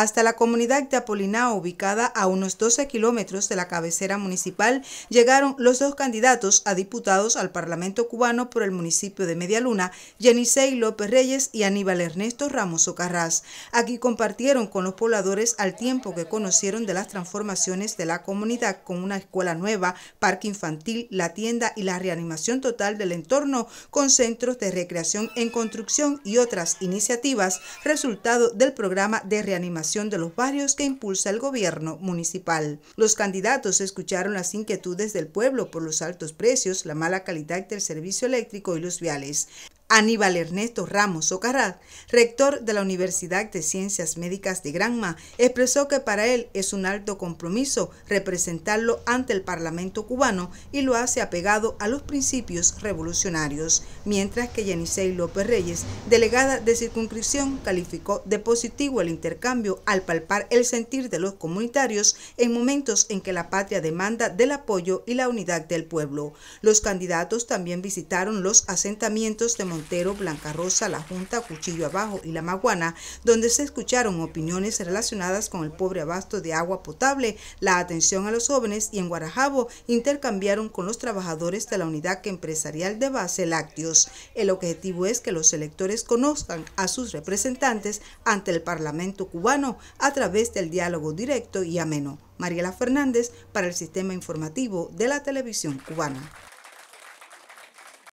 hasta la comunidad de Apolinao, ubicada a unos 12 kilómetros de la cabecera municipal, llegaron los dos candidatos a diputados al Parlamento cubano por el municipio de Medialuna, Yenisei López Reyes y Aníbal Ernesto Ramos Ocarraz. Aquí compartieron con los pobladores al tiempo que conocieron de las transformaciones de la comunidad con una escuela nueva, parque infantil, la tienda y la reanimación total del entorno con centros de recreación en construcción y otras iniciativas, resultado del programa de reanimación de los barrios que impulsa el gobierno municipal. Los candidatos escucharon las inquietudes del pueblo por los altos precios, la mala calidad del servicio eléctrico y los viales. Aníbal Ernesto Ramos Ocaraz, rector de la Universidad de Ciencias Médicas de Granma, expresó que para él es un alto compromiso representarlo ante el Parlamento cubano y lo hace apegado a los principios revolucionarios, mientras que Yanisei López Reyes, delegada de circunscripción, calificó de positivo el intercambio al palpar el sentir de los comunitarios en momentos en que la patria demanda del apoyo y la unidad del pueblo. Los candidatos también visitaron los asentamientos de Montero, Blanca Rosa, La Junta, Cuchillo Abajo y La Maguana, donde se escucharon opiniones relacionadas con el pobre abasto de agua potable, la atención a los jóvenes y en Guarajabo intercambiaron con los trabajadores de la unidad empresarial de base lácteos. El objetivo es que los electores conozcan a sus representantes ante el Parlamento cubano a través del diálogo directo y ameno. Mariela Fernández para el Sistema Informativo de la Televisión Cubana.